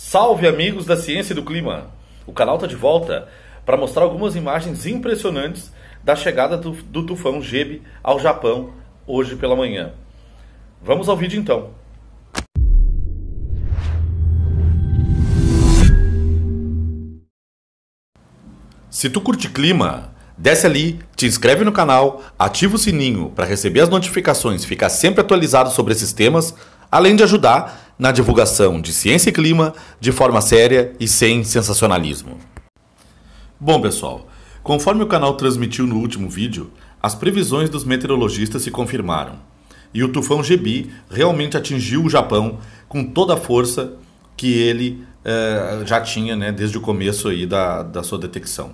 Salve amigos da ciência e do clima! O canal está de volta para mostrar algumas imagens impressionantes da chegada do, do tufão Gb ao Japão hoje pela manhã. Vamos ao vídeo então. Se tu curte clima, desce ali, te inscreve no canal, ativa o sininho para receber as notificações e ficar sempre atualizado sobre esses temas, além de ajudar na divulgação de ciência e clima de forma séria e sem sensacionalismo. Bom, pessoal, conforme o canal transmitiu no último vídeo, as previsões dos meteorologistas se confirmaram. E o tufão Gebi realmente atingiu o Japão com toda a força que ele eh, já tinha né, desde o começo aí da, da sua detecção.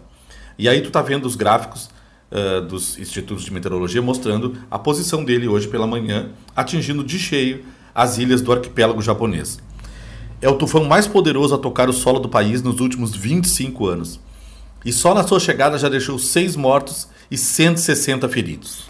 E aí tu tá vendo os gráficos eh, dos institutos de meteorologia mostrando a posição dele hoje pela manhã, atingindo de cheio as ilhas do arquipélago japonês. É o tufão mais poderoso a tocar o solo do país nos últimos 25 anos. E só na sua chegada já deixou seis mortos e 160 feridos.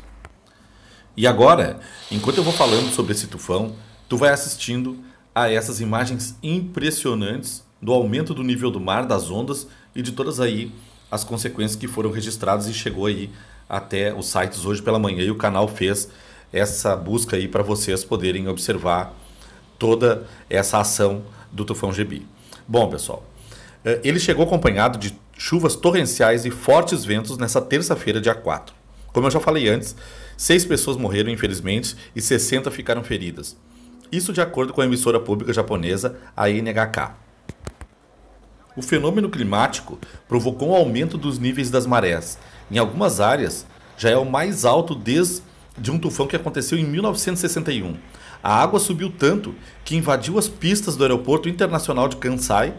E agora, enquanto eu vou falando sobre esse tufão, tu vai assistindo a essas imagens impressionantes do aumento do nível do mar, das ondas e de todas aí as consequências que foram registradas e chegou aí até os sites hoje pela manhã e o canal fez essa busca aí para vocês poderem observar toda essa ação do tufão Gebi. Bom, pessoal, eh, ele chegou acompanhado de chuvas torrenciais e fortes ventos nessa terça-feira, dia 4. Como eu já falei antes, seis pessoas morreram, infelizmente, e 60 ficaram feridas. Isso de acordo com a emissora pública japonesa, a NHK. O fenômeno climático provocou um aumento dos níveis das marés. Em algumas áreas, já é o mais alto desde de um tufão que aconteceu em 1961. A água subiu tanto que invadiu as pistas do aeroporto internacional de Kansai,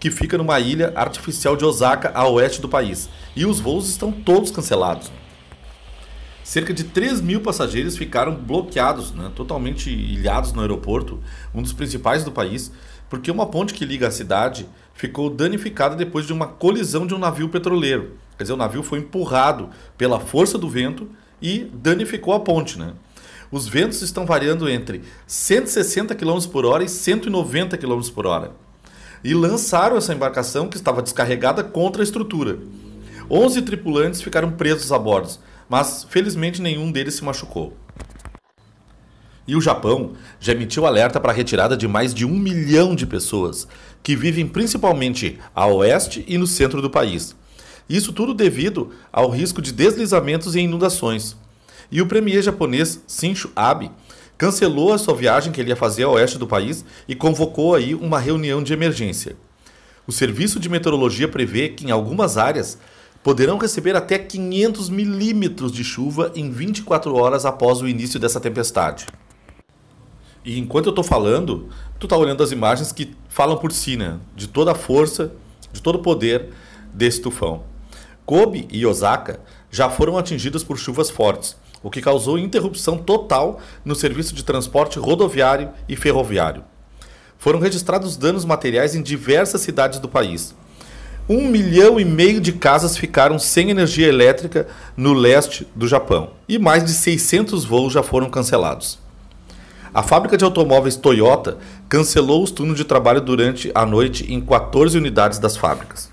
que fica numa ilha artificial de Osaka, a oeste do país, e os voos estão todos cancelados. Cerca de 3 mil passageiros ficaram bloqueados, né, totalmente ilhados no aeroporto, um dos principais do país, porque uma ponte que liga a cidade ficou danificada depois de uma colisão de um navio petroleiro. Quer dizer, o navio foi empurrado pela força do vento e danificou a ponte, né? Os ventos estão variando entre 160 km por hora e 190 km por hora. E lançaram essa embarcação que estava descarregada contra a estrutura. 11 tripulantes ficaram presos a bordo, mas felizmente nenhum deles se machucou. E o Japão já emitiu alerta para a retirada de mais de um milhão de pessoas, que vivem principalmente a oeste e no centro do país. Isso tudo devido ao risco de deslizamentos e inundações. E o premier japonês Shinzo Abe cancelou a sua viagem que ele ia fazer ao oeste do país e convocou aí uma reunião de emergência. O serviço de meteorologia prevê que em algumas áreas poderão receber até 500 milímetros de chuva em 24 horas após o início dessa tempestade. E enquanto eu estou falando, tu está olhando as imagens que falam por si, né? De toda a força, de todo o poder desse tufão. Kobe e Osaka já foram atingidas por chuvas fortes, o que causou interrupção total no serviço de transporte rodoviário e ferroviário. Foram registrados danos materiais em diversas cidades do país. Um milhão e meio de casas ficaram sem energia elétrica no leste do Japão e mais de 600 voos já foram cancelados. A fábrica de automóveis Toyota cancelou os turnos de trabalho durante a noite em 14 unidades das fábricas.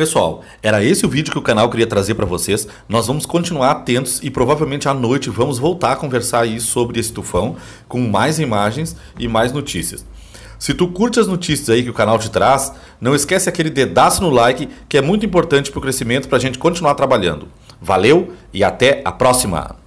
Pessoal, era esse o vídeo que o canal queria trazer para vocês. Nós vamos continuar atentos e provavelmente à noite vamos voltar a conversar aí sobre esse tufão com mais imagens e mais notícias. Se tu curte as notícias aí que o canal te traz, não esquece aquele dedaço no like que é muito importante para o crescimento para a gente continuar trabalhando. Valeu e até a próxima!